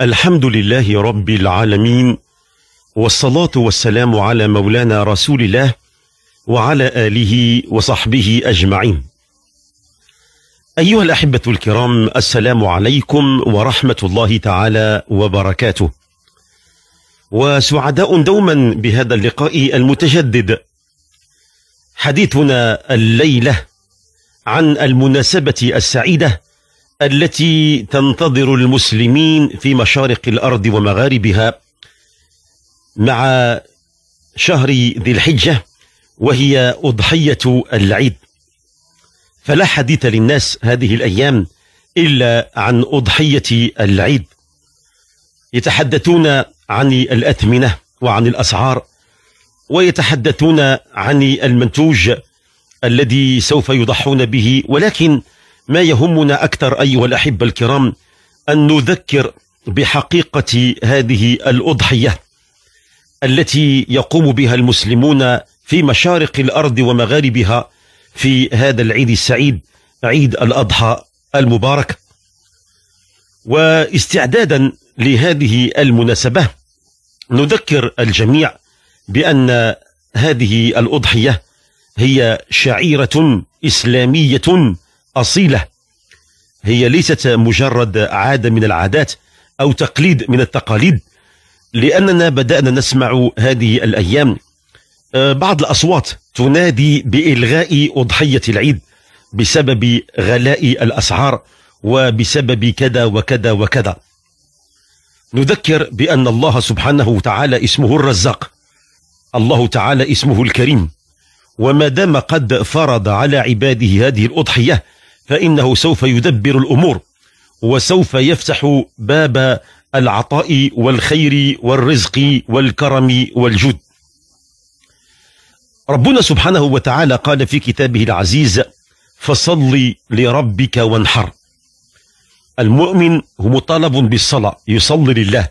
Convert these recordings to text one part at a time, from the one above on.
الحمد لله رب العالمين والصلاة والسلام على مولانا رسول الله وعلى آله وصحبه أجمعين أيها الأحبة الكرام السلام عليكم ورحمة الله تعالى وبركاته وسعداء دوما بهذا اللقاء المتجدد حديثنا الليلة عن المناسبة السعيدة التي تنتظر المسلمين في مشارق الارض ومغاربها مع شهر ذي الحجه وهي اضحيه العيد فلا حديث للناس هذه الايام الا عن اضحيه العيد يتحدثون عن الاثمنه وعن الاسعار ويتحدثون عن المنتوج الذي سوف يضحون به ولكن ما يهمنا أكثر أيها الأحبة الكرام أن نذكر بحقيقة هذه الأضحية التي يقوم بها المسلمون في مشارق الأرض ومغاربها في هذا العيد السعيد عيد الأضحى المبارك واستعدادا لهذه المناسبة نذكر الجميع بأن هذه الأضحية هي شعيرة إسلامية أصيلة هي ليست مجرد عادة من العادات أو تقليد من التقاليد لأننا بدأنا نسمع هذه الأيام آه، بعض الأصوات تنادي بإلغاء أضحية العيد بسبب غلاء الأسعار وبسبب كذا وكذا وكذا نذكر بأن الله سبحانه وتعالى اسمه الرزاق الله تعالى اسمه الكريم وما دام قد فرض على عباده هذه الأضحية فإنه سوف يدبر الأمور وسوف يفتح باب العطاء والخير والرزق والكرم والجود ربنا سبحانه وتعالى قال في كتابه العزيز فصل لربك وانحر المؤمن هو مطالب بالصلاة يصلي لله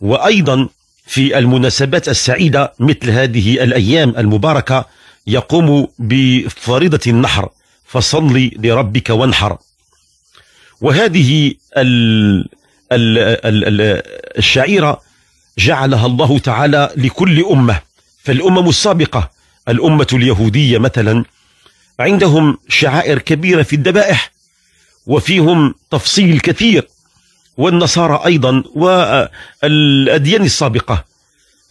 وأيضا في المناسبات السعيدة مثل هذه الأيام المباركة يقوم بفريضة النحر فصل لربك وانحر وهذه الشعيرة جعلها الله تعالى لكل أمة فالأمم السابقة الأمة اليهودية مثلا عندهم شعائر كبيرة في الذبائح وفيهم تفصيل كثير والنصارى أيضا والأديان السابقة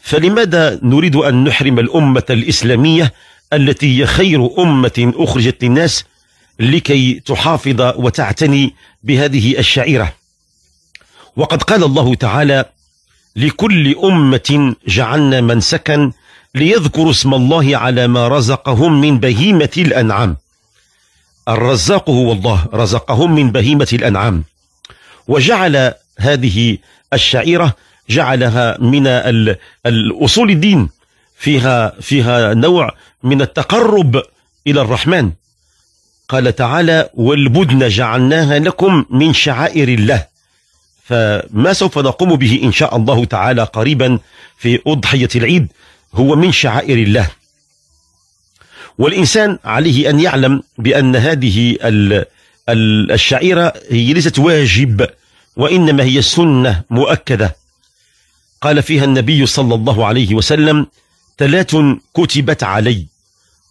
فلماذا نريد أن نحرم الأمة الإسلامية التي هي خير أمة أخرجت للناس لكي تحافظ وتعتني بهذه الشعيرة وقد قال الله تعالى لكل أمة جعلنا من سكن ليذكروا اسم الله على ما رزقهم من بهيمة الأنعام الرزاق هو الله رزقهم من بهيمة الأنعام وجعل هذه الشعيرة جعلها من الأصول الدين فيها فيها نوع من التقرب إلى الرحمن قال تعالى والبدن جعلناها لكم من شعائر الله فما سوف نقوم به إن شاء الله تعالى قريبا في أضحية العيد هو من شعائر الله والإنسان عليه أن يعلم بأن هذه الشعيرة هي ليست واجب وإنما هي سنة مؤكدة قال فيها النبي صلى الله عليه وسلم ثلاث كتبت علي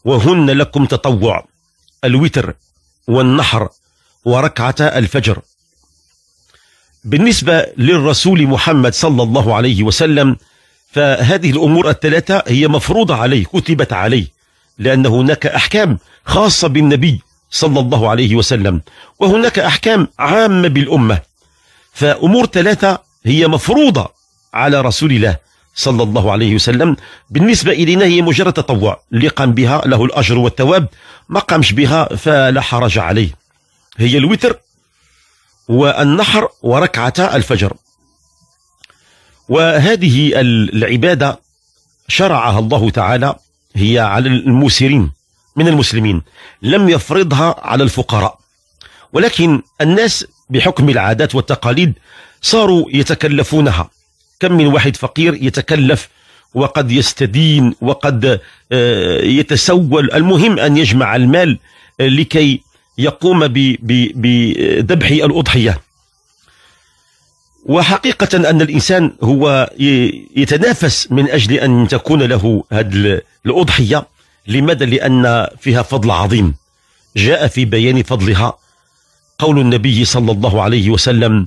وهن لكم تطوع الوتر والنحر وركعة الفجر بالنسبة للرسول محمد صلى الله عليه وسلم فهذه الأمور الثلاثة هي مفروضة عليه كتبت عليه لأن هناك أحكام خاصة بالنبي صلى الله عليه وسلم وهناك أحكام عامة بالأمة فأمور ثلاثة هي مفروضة على رسول الله صلى الله عليه وسلم بالنسبة إلينا هي مجرد تطوع اللي قام بها له الأجر والثواب ما قامش بها فلا حرج عليه هي الوتر والنحر وركعتا الفجر وهذه العبادة شرعها الله تعالى هي على الموسرين من المسلمين لم يفرضها على الفقراء ولكن الناس بحكم العادات والتقاليد صاروا يتكلفونها كم من واحد فقير يتكلف وقد يستدين وقد آه، يتسول المهم أن يجمع المال آه، لكي يقوم بذبح الأضحية وحقيقة أن الإنسان هو يتنافس من أجل أن تكون له هذه الأضحية لماذا؟ لأن فيها فضل عظيم جاء في بيان فضلها قول النبي صلى الله عليه وسلم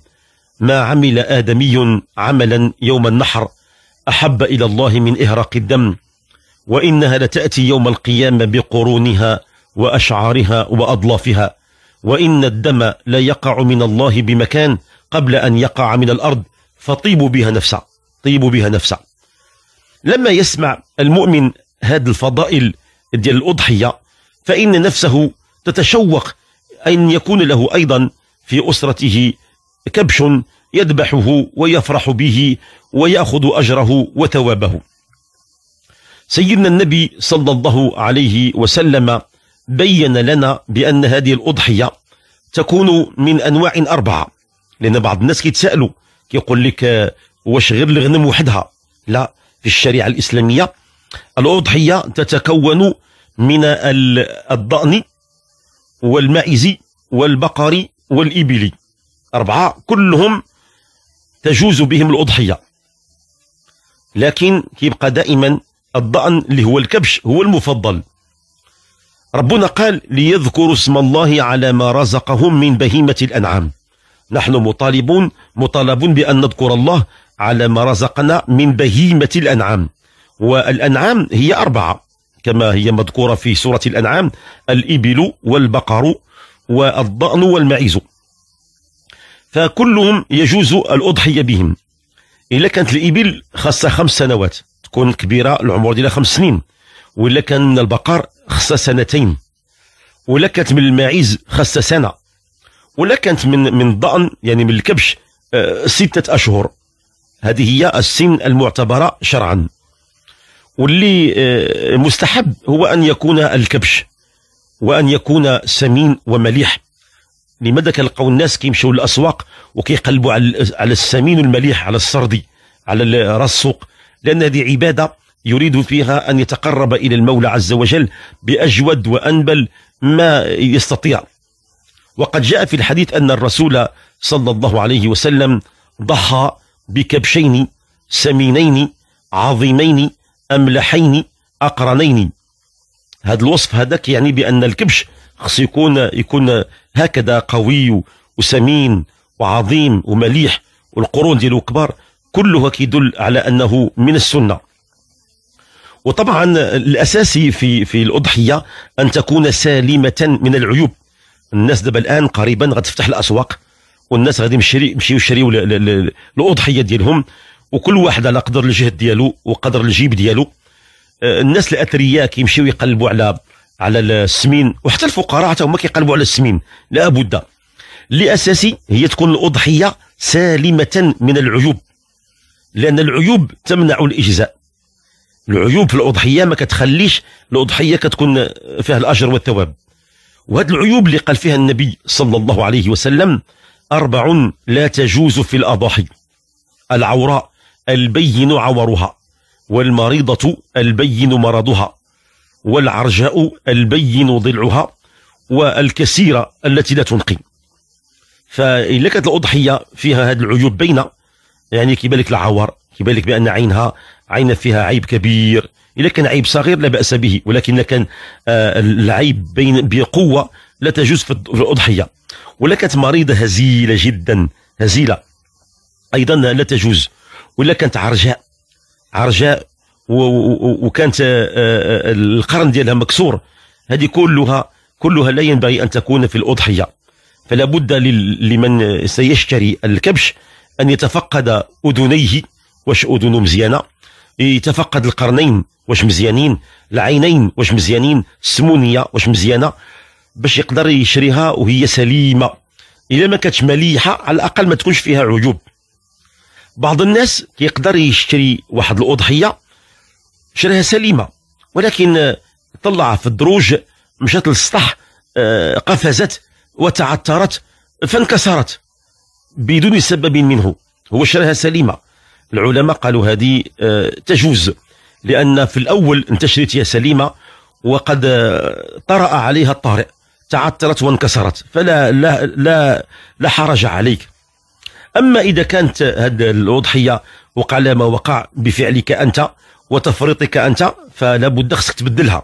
ما عمل آدمي عملا يوم النحر أحب إلى الله من إهراق الدم وإنها لتأتي يوم القيامة بقرونها وأشعارها وأضلافها وإن الدم لا يقع من الله بمكان قبل أن يقع من الأرض فطيبوا بها نفسا طيبوا بها نفسا لما يسمع المؤمن هذه الفضائل ديال الأضحية فإن نفسه تتشوق أن يكون له أيضا في أسرته كبش يذبحه ويفرح به ويأخذ أجره وثوابه سيدنا النبي صلى الله عليه وسلم بين لنا بأن هذه الأضحية تكون من أنواع أربعة لأن بعض الناس يتسألوا كيقول لك واش غير الغنم وحدها لا في الشريعة الإسلامية الأضحية تتكون من الضأن والمائز والبقر والإبل أربعة كلهم تجوز بهم الأضحية لكن كيبقى دائما الضأن اللي هو الكبش هو المفضل ربنا قال ليذكروا اسم الله على ما رزقهم من بهيمة الأنعام نحن مطالبون مطالبون بأن نذكر الله على ما رزقنا من بهيمة الأنعام والأنعام هي أربعة كما هي مذكورة في سورة الأنعام الإبل والبقر والضأن والمعيز فكلهم يجوز الأضحية بهم إلا كانت الإبل خاصة خمس سنوات تكون كبيرة العمر ديالها خمس سنين ولا كان البقر خاصة سنتين ولا كانت من الماعز خاصة سنة ولا كانت من من الضأن يعني من الكبش آه، ستة أشهر هذه هي السن المعتبرة شرعا واللي آه، مستحب هو أن يكون الكبش وأن يكون سمين ومليح لماذا كنلقاو الناس كيمشيو للاسواق وكيقلبوا على على السمين والمليح على السردي على راس السوق لان هذه عباده يريد فيها ان يتقرب الى المولى عز وجل باجود وانبل ما يستطيع وقد جاء في الحديث ان الرسول صلى الله عليه وسلم ضحى بكبشين سمينين عظيمين املحين اقرنين هذا الوصف هذاك يعني بان الكبش خص يكون يكون هكذا قوي وسمين وعظيم ومليح والقرون ديالو كبار كله كيدل على انه من السنه وطبعا الاساسي في في الاضحيه ان تكون سالمه من العيوب الناس دابا الان قريبا غتفتح الاسواق والناس غادي يمشيو يشريو الاضحيه ديالهم وكل واحد على قدر الجهد ديالو وقدر الجيب ديالو آه، الناس الاثرياء كيمشيو يقلبوا على على السمين وحتى الفقراء حتى هما كيقلبوا على السمين لا بد اساسي هي تكون الاضحيه سالمه من العيوب لان العيوب تمنع الاجزاء العيوب في الاضحيه ما كتخليش الاضحيه كتكون فيها الاجر والثواب وهذه العيوب اللي قال فيها النبي صلى الله عليه وسلم اربع لا تجوز في الاضاحي العوراء البين عورها والمريضه البين مرضها والعرجاء البين ضلعها والكثيرة التي لا تنقي فإلا كانت الأضحية فيها هذه العيوب بين يعني كيبان العوار كيبان بأن عينها عين فيها عيب كبير إذا كان عيب صغير لا بأس به ولكن كان آه، العيب بين بقوة لا تجوز في الأضحية ولكن كانت مريضة هزيلة جدا هزيلة أيضا لا تجوز ولكن كانت عرجاء عرجاء وكانت آه، آه، آه، القرن ديالها مكسور هذه كلها كلها لا ينبغي ان تكون في الاضحيه فلا بد لمن سيشتري الكبش ان يتفقد اذنيه واش اذنه مزيانه يتفقد القرنين واش مزيانين العينين واش مزيانين السمونيه واش مزيانه باش يقدر يشريها وهي سليمه الا ما كانتش مليحه على الاقل ما تكونش فيها عيوب بعض الناس كيقدر يشتري واحد الاضحيه شراها سليمه ولكن طلع في الدروج مشات للسطح آه، قفزت وتعثرت فانكسرت بدون سبب منه هو شراها سليمه العلماء قالوا هذه آه، تجوز لان في الاول انتشرت يا سليمه وقد آه، طرأ عليها الطارئ تعثرت وانكسرت فلا لا لا لا حرج عليك اما اذا كانت هذه الاضحيه وقع ما وقع بفعلك انت وتفريطك انت فلا بد خصك تبدلها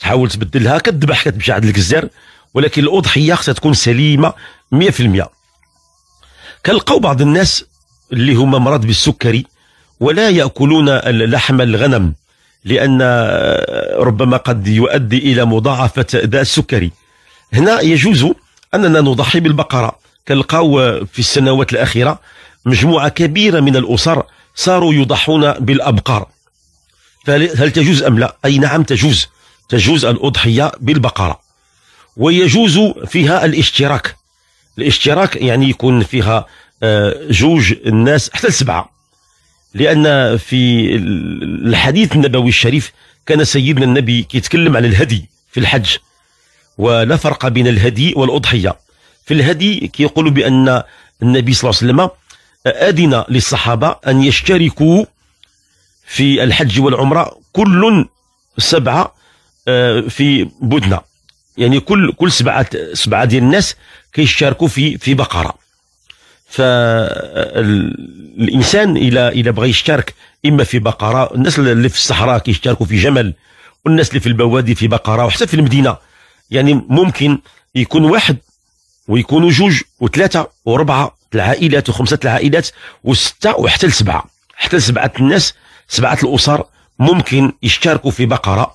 تحاول تبدلها كتذبح كتمشي عند الكزار ولكن الاضحيه خصها تكون سليمه 100% كنلقاو بعض الناس اللي هما مرض بالسكري ولا ياكلون لحم الغنم لان آه، ربما قد يؤدي الى مضاعفه داء السكري هنا يجوز اننا نضحي بالبقره كنلقاو في السنوات الاخيره مجموعه كبيره من الاسر صاروا يضحون بالابقار هل تجوز أم لا أي نعم تجوز تجوز الأضحية بالبقرة ويجوز فيها الاشتراك الاشتراك يعني يكون فيها جوج آه، الناس حتى سبعة لأن في الحديث النبوي الشريف كان سيدنا النبي كيتكلم على الهدي في الحج ولا فرق بين الهدي والأضحية في الهدي كيقول بأن النبي صلى الله عليه وسلم آه، أذن للصحابة أن يشتركوا في الحج والعمرة كل سبعة آه، في بدنا يعني كل كل سبعة سبعة ديال الناس كيشاركوا في في بقرة فالإنسان إلى إلى بغى يشارك إما في بقرة الناس اللي في الصحراء كيشاركوا في جمل والناس اللي في البوادي في بقرة وحتى في المدينة يعني ممكن يكون واحد ويكونوا جوج وثلاثة وأربعة العائلات وخمسة العائلات وستة وحتى لسبعة حتى لسبعة الناس سبعه الاسر ممكن يشتركوا في بقره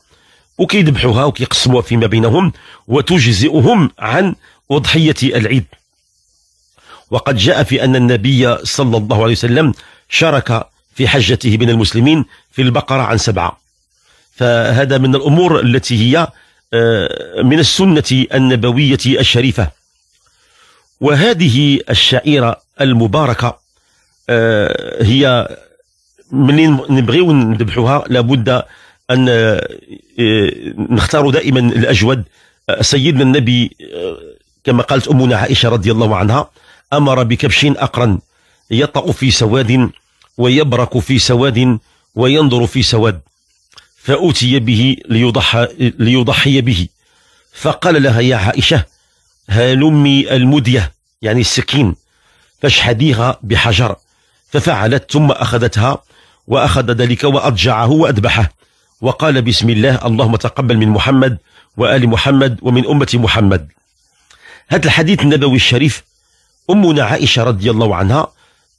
وكيذبحوها وكيقسموها فيما بينهم وتجزئهم عن اضحيه العيد وقد جاء في ان النبي صلى الله عليه وسلم شارك في حجته بين المسلمين في البقره عن سبعه فهذا من الامور التي هي آه، من السنه النبويه الشريفه وهذه الشعيره المباركه آه، هي ملي نبغيو نذبحوها لابد ان آه، آه، نختاروا دائما الاجود آه، سيدنا النبي كما قالت امنا عائشه رضي الله عنها امر بكبش اقرن يطأ في سواد ويبرك في سواد وينظر في سواد فأتي به ليضحى, ليضحي به فقال لها يا عائشة هلمي المدية يعني السكين فاشحديها بحجر ففعلت ثم أخذتها وأخذ ذلك وأضجعه وأذبحه وقال بسم الله اللهم تقبل من محمد وآل محمد ومن أمة محمد هذا الحديث النبوي الشريف أمنا عائشة رضي الله عنها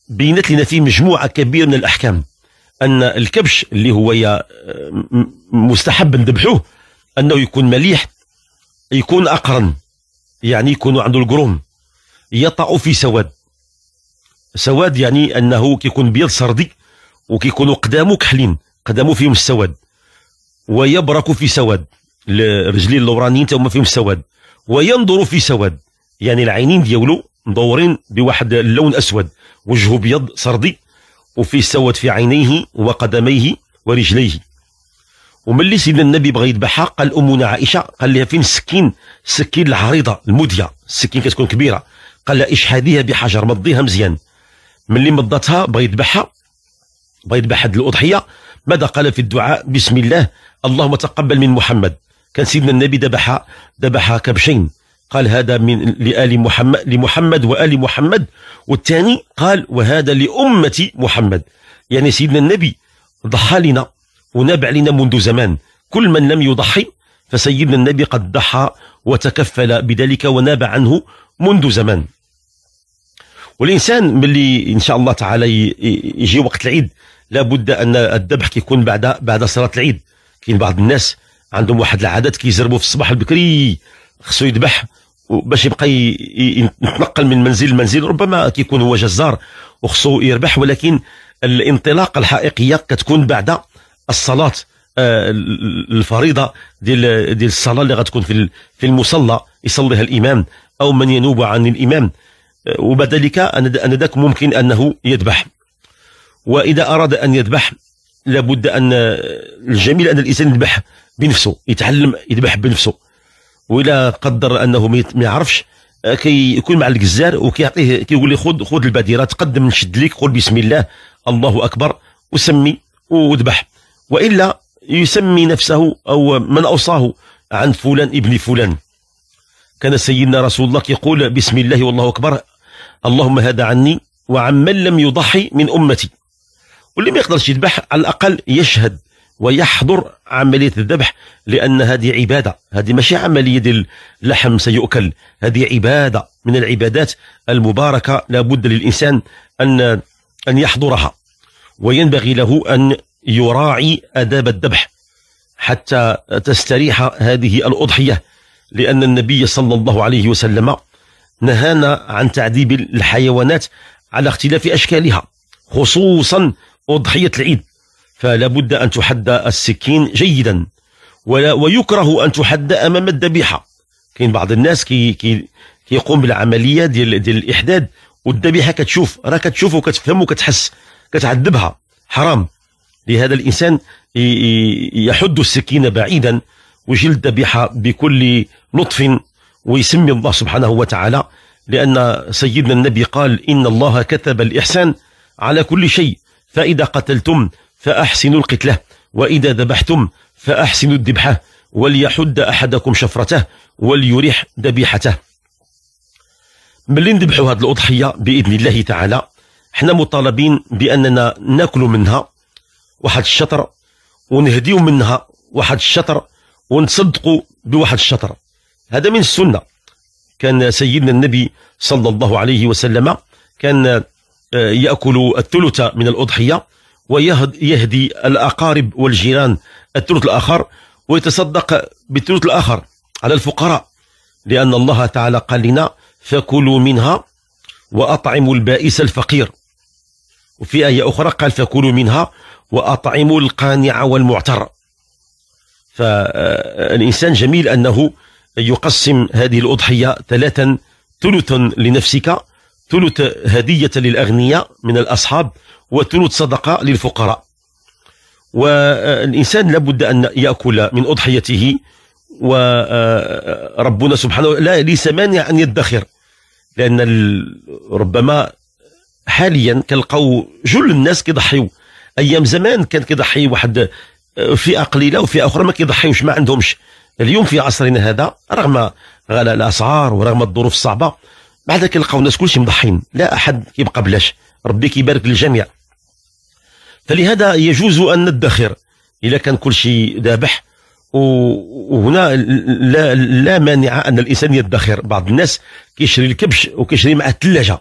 بينت لنا فيه مجموعة كبيرة من الأحكام أن الكبش اللي هو مستحب نذبحوه أنه يكون مليح يكون أقرن يعني يكون عنده القرون يطأ في سواد سواد يعني أنه كيكون بيض سردي وكيكونوا قدامه كحلين قدامه فيهم السواد ويبرك في سواد الرجلين اللورانيين تاهما فيهم السواد وينظر في سواد يعني العينين ديالو مدورين بواحد اللون اسود وجهه ابيض سردي وفيه سواد في عينيه وقدميه ورجليه وملي سيدنا النبي بغى يذبحها قال امنا عائشه قال لها فين السكين السكين العريضه المديه السكين كتكون كبيره قال لها اشحديها بحجر مضيها مزيان ملي مضتها بغى يذبحها بغى يذبح هذه الاضحيه ماذا قال في الدعاء بسم الله اللهم تقبل من محمد كان سيدنا النبي ذبح ذبح كبشين قال هذا من لآل محمد لمحمد وآل محمد والثاني قال وهذا لأمة محمد يعني سيدنا النبي ضحى لنا ونبع لنا منذ زمان كل من لم يضحي فسيدنا النبي قد ضحى وتكفل بذلك وناب عنه منذ زمان والانسان ملي ان شاء الله تعالى يجي وقت العيد لابد ان الذبح كيكون بعد بعد صلاه العيد كاين بعض الناس عندهم واحد العادات كيزربوا في الصباح البكري خصو يذبح باش يبقى يتنقل من منزل لمنزل ربما كيكون هو جزار وخصو يربح ولكن الانطلاقه الحقيقيه كتكون بعد الصلاه آه، الفريضه ديال ديال الصلاه اللي غتكون في في المصلى يصليها الامام او من ينوب عن الامام وبعد ذلك أن ذاك ممكن أنه يذبح وإذا أراد أن يذبح لابد أن الجميل أن الإنسان يذبح بنفسه يتعلم يذبح بنفسه وإلا قدر أنه ما يعرفش كيكون مع الجزار وكيعطيه كيقول لي خذ خذ البديره تقدم نشد لك قول بسم الله الله اكبر وسمي وذبح والا يسمي نفسه او من اوصاه عن فلان ابن فلان كان سيدنا رسول الله يقول بسم الله والله اكبر اللهم هذا عني وعن من لم يضحي من أمتي واللي ما يقدرش يذبح على الأقل يشهد ويحضر عملية الذبح لأن هذه عبادة هذه ماشي عملية ديال لحم سيؤكل هذه عبادة من العبادات المباركة لابد للإنسان أن أن يحضرها وينبغي له أن يراعي آداب الذبح حتى تستريح هذه الأضحية لأن النبي صلى الله عليه وسلم نهانا عن تعذيب الحيوانات على اختلاف أشكالها خصوصا أضحية العيد فلا بد أن تحد السكين جيدا ولا ويكره أن تحد أمام الذبيحة كاين بعض الناس كي كي كيقوم بالعملية ديال ديال الإحداد والذبيحة كتشوف راه كتشوف وكتفهم وكتحس كتعذبها حرام لهذا الإنسان يحد السكين بعيدا وجلد الذبيحة بكل لطف ويسمي الله سبحانه وتعالى لأن سيدنا النبي قال إن الله كتب الإحسان على كل شيء فإذا قتلتم فأحسنوا القتلة وإذا ذبحتم فأحسنوا الذبحة وليحد أحدكم شفرته وليريح ذبيحته ملي نذبحوا هذه الأضحية بإذن الله تعالى احنا مطالبين بأننا ناكلوا منها واحد الشطر ونهديو منها واحد الشطر ونتصدقوا بواحد الشطر هذا من السنة كان سيدنا النبي صلى الله عليه وسلم كان آه، يأكل الثلث من الأضحية ويهدي الأقارب والجيران الثلث الآخر ويتصدق بالثلث الآخر على الفقراء لأن الله تعالى قال لنا فكلوا منها وأطعموا البائس الفقير وفي آية أخرى قال فكلوا منها وأطعموا القانع والمعتر فالإنسان جميل أنه يقسم هذه الأضحية ثلاثا ثلث لنفسك ثلث هدية للأغنياء من الأصحاب وثلث صدقة للفقراء والإنسان لابد أن يأكل من أضحيته وربنا سبحانه لا ليس مانع أن يدخر لأن ربما حاليا كنلقاو جل الناس كيضحيو أيام زمان كان كيضحي واحد آه، فئة قليلة وفئة أخرى ما كيضحيوش ما عندهمش اليوم في عصرنا هذا رغم غلاء الاسعار ورغم الظروف الصعبه بعدا كنلقاو الناس كلشي مضحين لا احد كيبقى بلاش ربي كيبارك للجميع فلهذا يجوز ان ندخر اذا كان كلشي ذابح وهنا لا لا مانع ان الانسان يدخر بعض الناس كيشري الكبش وكيشري مع الثلاجه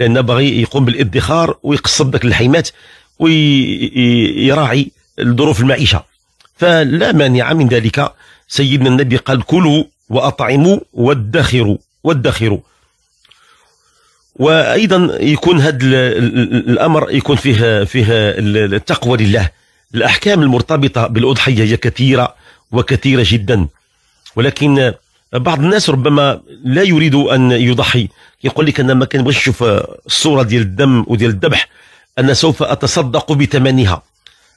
لان باغي يقوم بالادخار ويقصب ذاك الحيمات ويراعي الظروف المعيشه فلا مانع من ذلك سيدنا النبي قال كلوا وأطعموا وادخروا وادخروا وايضا يكون هذا الامر يكون فيه فيه التقوى لله الاحكام المرتبطه بالاضحيه هي كثيره وكثيره جدا ولكن بعض الناس ربما لا يريد ان يضحي يقول لك انا ما كنبغيش نشوف الصوره ديال الدم وديال الذبح انا سوف اتصدق بثمنها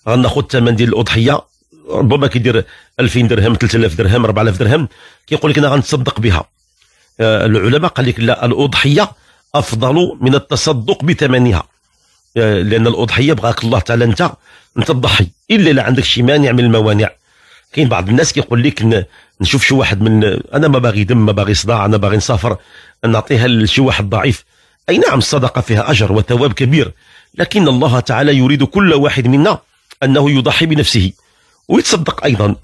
غناخذ الثمن ديال الاضحيه ربما كيدير 2000 درهم 3000 درهم 4000 درهم كيقول لك انا غنتصدق بها آه، العلماء قال لك لا الاضحيه افضل من التصدق بثمنها آه، لان الاضحيه بغاك الله تعالى انت انت تضحي الا لا عندك شي مانع من الموانع كاين بعض الناس كيقول لك نشوف شي واحد من انا ما باغي دم ما باغي صداع انا باغي نسافر نعطيها لشي واحد ضعيف اي نعم الصدقه فيها اجر وثواب كبير لكن الله تعالى يريد كل واحد منا انه يضحي بنفسه ويتصدق أيضا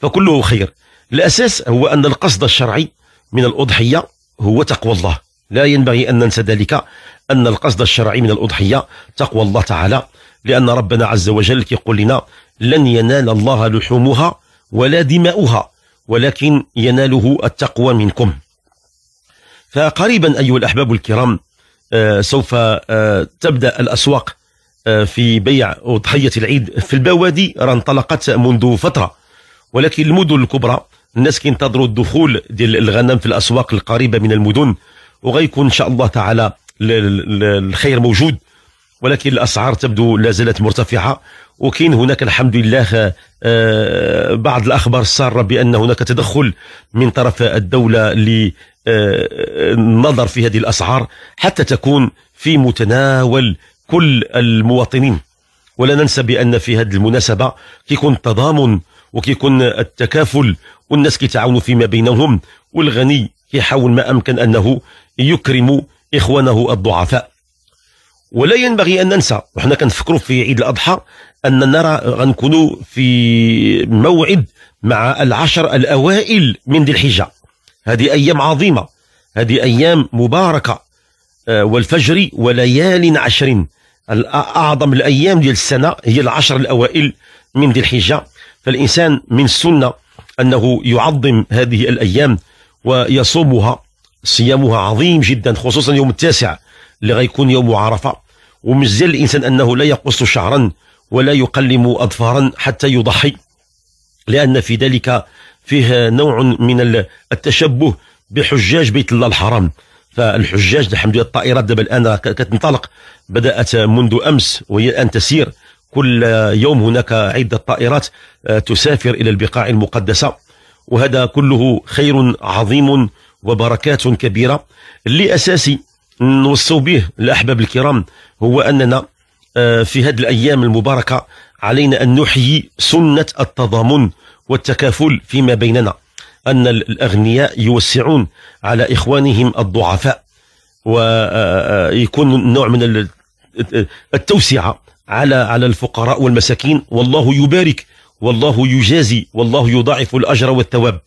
فكله خير الأساس هو أن القصد الشرعي من الأضحية هو تقوى الله لا ينبغي أن ننسى ذلك أن القصد الشرعي من الأضحية تقوى الله تعالى لأن ربنا عز وجل يقول لنا لن ينال الله لحومها ولا دماؤها ولكن يناله التقوى منكم فقريبا أيها الأحباب الكرام آه، سوف آه، تبدأ الأسواق آه، في بيع وضحية العيد في البوادي راه انطلقت منذ فترة ولكن المدن الكبرى الناس كينتظروا الدخول ديال الغنم في الأسواق القريبة من المدن وغيكون إن شاء الله تعالى الخير موجود ولكن الاسعار تبدو لا زالت مرتفعه وكاين هناك الحمد لله آه، بعض الاخبار الساره بان هناك تدخل من طرف الدوله للنظر آه، في هذه الاسعار حتى تكون في متناول كل المواطنين ولا ننسى بان في هذه المناسبه كيكون تضامن وكيكون التكافل والناس كيتعاونوا فيما بينهم والغني كيحاول ما امكن انه يكرم اخوانه الضعفاء ولا ينبغي ان ننسى وحنا كنفكروا في عيد الاضحى ان نرى غنكونوا في موعد مع العشر الاوائل من ذي الحجه هذه ايام عظيمه هذه ايام مباركه آه، والفجر وليال عشر اعظم الايام ديال السنه هي العشر الاوائل من ذي الحجه فالانسان من السنه انه يعظم هذه الايام ويصومها صيامها عظيم جدا خصوصا يوم التاسع اللي غيكون يوم عرفه ومزال الانسان انه لا يقص شعرا ولا يقلم اظفارا حتى يضحي لان في ذلك فيه نوع من التشبه بحجاج بيت الله الحرام فالحجاج الحمد لله الطائرات دابا الان كتنطلق بدات منذ امس وهي الان تسير كل يوم هناك عده طائرات آه، تسافر الى البقاع المقدسه وهذا كله خير عظيم وبركات كبيره اللي اساسي نوصوا به الاحباب الكرام هو اننا آه، في هذه الايام المباركه علينا ان نحيي سنه التضامن والتكافل فيما بيننا أن الأغنياء يوسعون على إخوانهم الضعفاء ويكون نوع من التوسعة على على الفقراء والمساكين والله يبارك والله يجازي والله يضاعف الأجر والثواب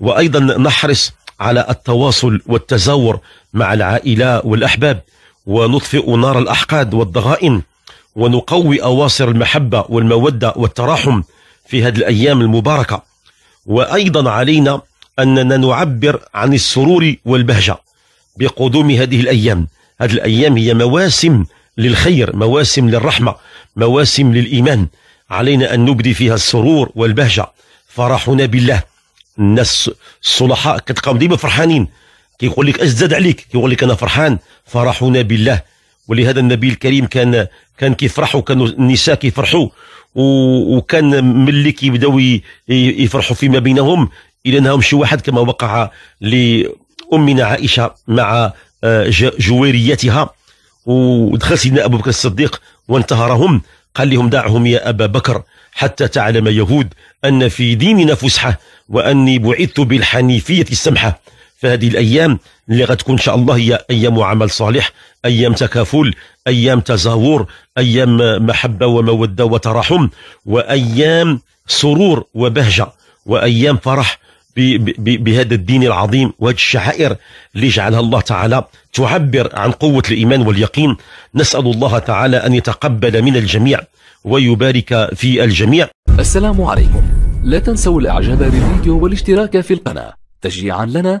وأيضا نحرص على التواصل والتزاور مع العائلة والأحباب ونطفئ نار الأحقاد والضغائن ونقوي أواصر المحبة والمودة والتراحم في هذه الأيام المباركة وأيضا علينا أننا نعبر عن السرور والبهجة بقدوم هذه الأيام هذه الأيام هي مواسم للخير مواسم للرحمة مواسم للإيمان علينا أن نبدي فيها السرور والبهجة فرحنا بالله الناس الصلحاء كتلقاهم ديما فرحانين كيقول لك ازداد عليك كيقول لك انا فرحان فرحنا بالله ولهذا النبي الكريم كان كان كيفرحوا كانوا النساء كيفرحوا وكان ملي كيبداو يفرحوا فيما بينهم الى انهم شي واحد كما وقع لامنا عائشه مع آه، جويريتها ودخل سيدنا ابو بكر الصديق وانتهرهم قال لهم دعهم يا ابا بكر حتى تعلم يهود ان في ديننا فسحه واني بعثت بالحنيفيه السمحه فهذه الايام اللي غتكون ان شاء الله هي ايام عمل صالح ايام تكافل ايام تزاور ايام محبه وموده وتراحم وايام سرور وبهجه وايام فرح بهذا الدين العظيم وهذه الشعائر اللي جعلها الله تعالى تعبر عن قوه الايمان واليقين نسال الله تعالى ان يتقبل من الجميع ويبارك في الجميع السلام عليكم لا تنسوا الاعجاب بالفيديو والاشتراك في القناه تشجيعا لنا